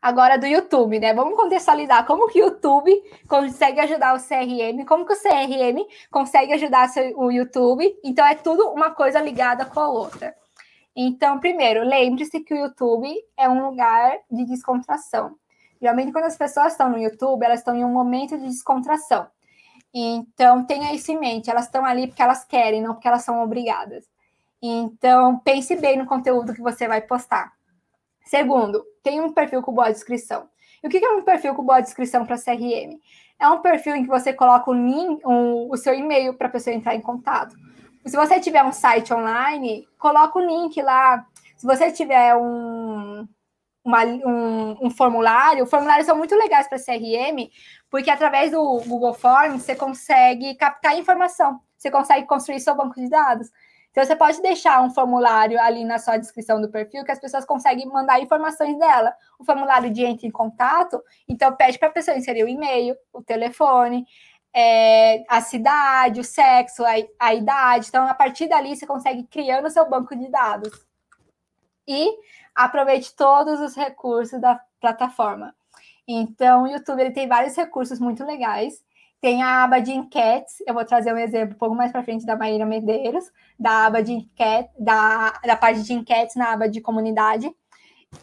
agora do YouTube, né? Vamos contextualizar como que o YouTube consegue ajudar o CRM, como que o CRM consegue ajudar o YouTube. Então é tudo uma coisa ligada com a outra. Então, primeiro, lembre-se que o YouTube é um lugar de descontração. Geralmente, quando as pessoas estão no YouTube, elas estão em um momento de descontração. Então, tenha isso em mente. Elas estão ali porque elas querem, não porque elas são obrigadas. Então, pense bem no conteúdo que você vai postar. Segundo, tem um perfil com boa descrição. E o que é um perfil com boa descrição para CRM? É um perfil em que você coloca o, um, o seu e-mail para a pessoa entrar em contato. Se você tiver um site online, coloca o link lá. Se você tiver um, uma, um, um formulário, formulários são muito legais para CRM, porque através do Google Forms você consegue captar informação, você consegue construir seu banco de dados. Então, você pode deixar um formulário ali na sua descrição do perfil que as pessoas conseguem mandar informações dela. O formulário de entre em contato, então pede para a pessoa inserir o e-mail, o telefone, é, a cidade, o sexo, a, a idade. Então, a partir dali, você consegue criando o seu banco de dados. E aproveite todos os recursos da plataforma. Então, o YouTube ele tem vários recursos muito legais. Tem a aba de enquetes, eu vou trazer um exemplo um pouco mais para frente da Maíra Medeiros, da aba de enquete, da, da parte de enquetes na aba de comunidade.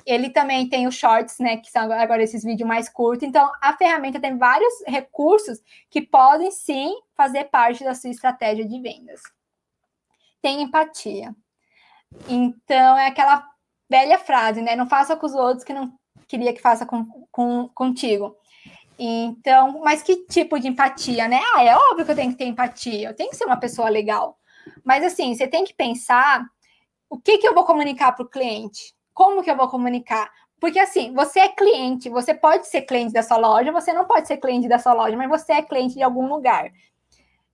Ele também tem os shorts, né, que são agora esses vídeos mais curtos. Então, a ferramenta tem vários recursos que podem sim fazer parte da sua estratégia de vendas. Tem empatia. Então, é aquela velha frase, né? Não faça com os outros que não queria que faça com, com, contigo. Então, mas que tipo de empatia, né? Ah, é óbvio que eu tenho que ter empatia, eu tenho que ser uma pessoa legal. Mas assim, você tem que pensar o que, que eu vou comunicar para o cliente, como que eu vou comunicar. Porque assim, você é cliente, você pode ser cliente da sua loja, você não pode ser cliente da sua loja, mas você é cliente de algum lugar.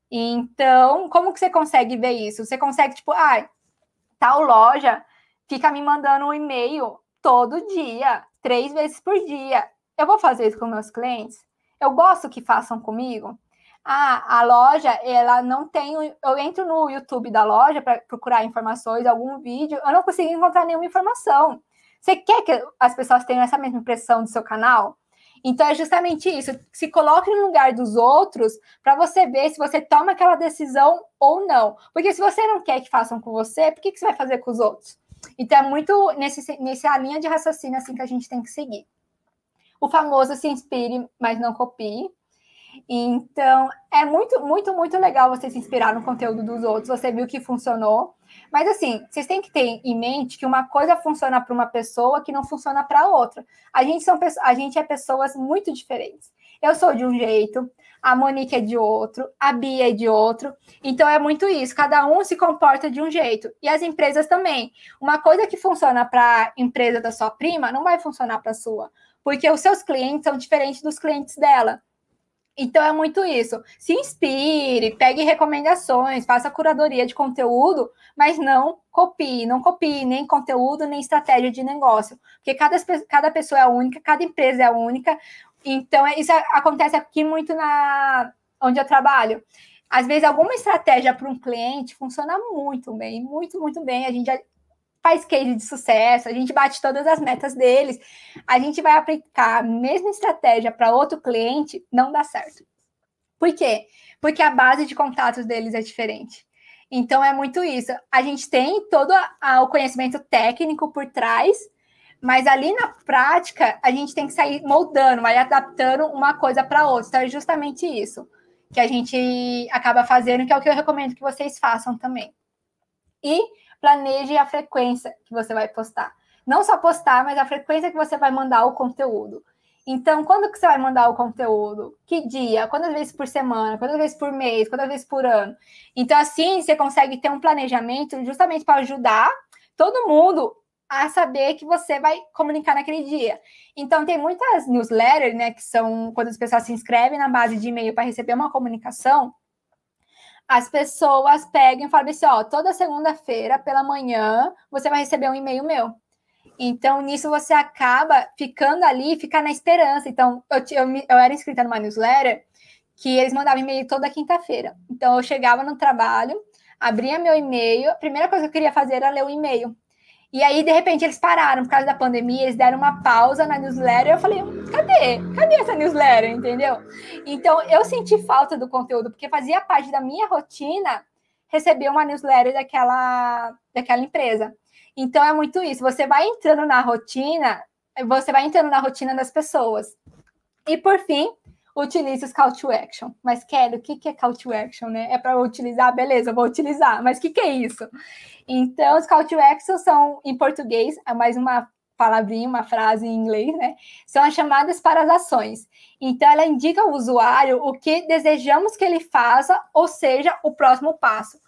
Então, como que você consegue ver isso? Você consegue, tipo, ah, tal loja fica me mandando um e-mail todo dia, três vezes por dia. Eu vou fazer isso com meus clientes? Eu gosto que façam comigo? Ah, a loja, ela não tem. Eu entro no YouTube da loja para procurar informações, algum vídeo, eu não consigo encontrar nenhuma informação. Você quer que as pessoas tenham essa mesma impressão do seu canal? Então é justamente isso. Se coloque no lugar dos outros para você ver se você toma aquela decisão ou não. Porque se você não quer que façam com você, por que, que você vai fazer com os outros? Então é muito nesse, nessa linha de raciocínio assim que a gente tem que seguir o famoso se inspire, mas não copie. Então, é muito, muito, muito legal você se inspirar no conteúdo dos outros, você viu que funcionou. Mas assim, vocês têm que ter em mente que uma coisa funciona para uma pessoa que não funciona para outra. A gente, são, a gente é pessoas muito diferentes. Eu sou de um jeito, a Monique é de outro, a Bia é de outro. Então é muito isso, cada um se comporta de um jeito. E as empresas também. Uma coisa que funciona para a empresa da sua prima não vai funcionar para a sua porque os seus clientes são diferentes dos clientes dela. Então é muito isso. Se inspire, pegue recomendações, faça curadoria de conteúdo, mas não copie, não copie nem conteúdo, nem estratégia de negócio. Porque cada, cada pessoa é única, cada empresa é única. Então, é, isso acontece aqui muito na onde eu trabalho. Às vezes, alguma estratégia para um cliente funciona muito bem, muito, muito bem. A gente faz case de sucesso, a gente bate todas as metas deles, a gente vai aplicar a mesma estratégia para outro cliente, não dá certo. Por quê? Porque a base de contatos deles é diferente. Então é muito isso. A gente tem todo a, a, o conhecimento técnico por trás, mas ali na prática a gente tem que sair moldando, vai adaptando uma coisa para outra. Então é justamente isso que a gente acaba fazendo, que é o que eu recomendo que vocês façam também. E planeje a frequência que você vai postar. Não só postar, mas a frequência que você vai mandar o conteúdo. Então, quando que você vai mandar o conteúdo? Que dia? Quantas vezes por semana? Quantas vezes por mês? Quantas vezes por ano? Então, assim, você consegue ter um planejamento justamente para ajudar todo mundo a saber que você vai comunicar naquele dia. Então, tem muitas newsletters, né, que são quando as pessoas se inscrevem na base de e-mail para receber uma comunicação, as pessoas pegam e falam assim: ó, toda segunda-feira pela manhã você vai receber um e-mail meu. Então, nisso você acaba ficando ali, ficar na esperança. Então, eu, eu, eu era inscrita numa newsletter que eles mandavam e-mail toda quinta-feira. Então, eu chegava no trabalho, abria meu e-mail, a primeira coisa que eu queria fazer era ler o e-mail. E aí, de repente, eles pararam por causa da pandemia, eles deram uma pausa na newsletter. Eu falei, cadê? Cadê essa newsletter? Entendeu? Então, eu senti falta do conteúdo, porque fazia parte da minha rotina receber uma newsletter daquela, daquela empresa. Então, é muito isso. Você vai entrando na rotina, você vai entrando na rotina das pessoas. E, por fim, utilize os call to action. Mas, Kelly, o que, que é call to action, né? É para utilizar? Beleza, vou utilizar. Mas o que, que é isso? Então, os call to action são, em português, é mais uma palavrinha, uma frase em inglês, né? São as chamadas para as ações. Então, ela indica ao usuário o que desejamos que ele faça, ou seja, o próximo passo.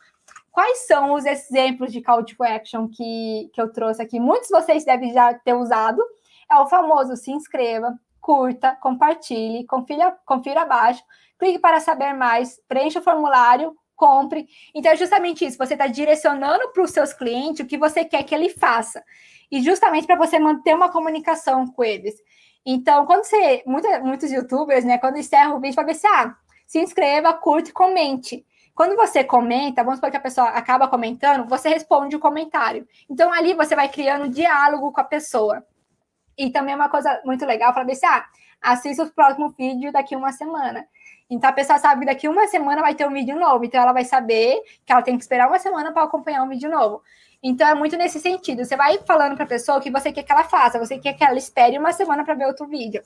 Quais são os exemplos de call to action que, que eu trouxe aqui? Muitos de vocês devem já ter usado. É o famoso se inscreva, curta, compartilhe, confira, confira abaixo, clique para saber mais, preencha o formulário, compre. Então, é justamente isso. Você está direcionando para os seus clientes o que você quer que ele faça. E justamente para você manter uma comunicação com eles. Então, quando você. Muita, muitos youtubers, né? Quando encerra o vídeo, vai ver se ah, se inscreva, curte e comente. Quando você comenta, vamos supor que a pessoa acaba comentando, você responde o comentário. Então, ali você vai criando diálogo com a pessoa. E também é uma coisa muito legal para ver se ah, assista o próximo vídeo daqui uma semana. Então a pessoa sabe que daqui uma semana vai ter um vídeo novo, então ela vai saber que ela tem que esperar uma semana para acompanhar um vídeo novo. Então é muito nesse sentido. Você vai falando para a pessoa o que você quer que ela faça, você quer que ela espere uma semana para ver outro vídeo.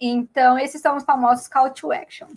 Então esses são os famosos call to action.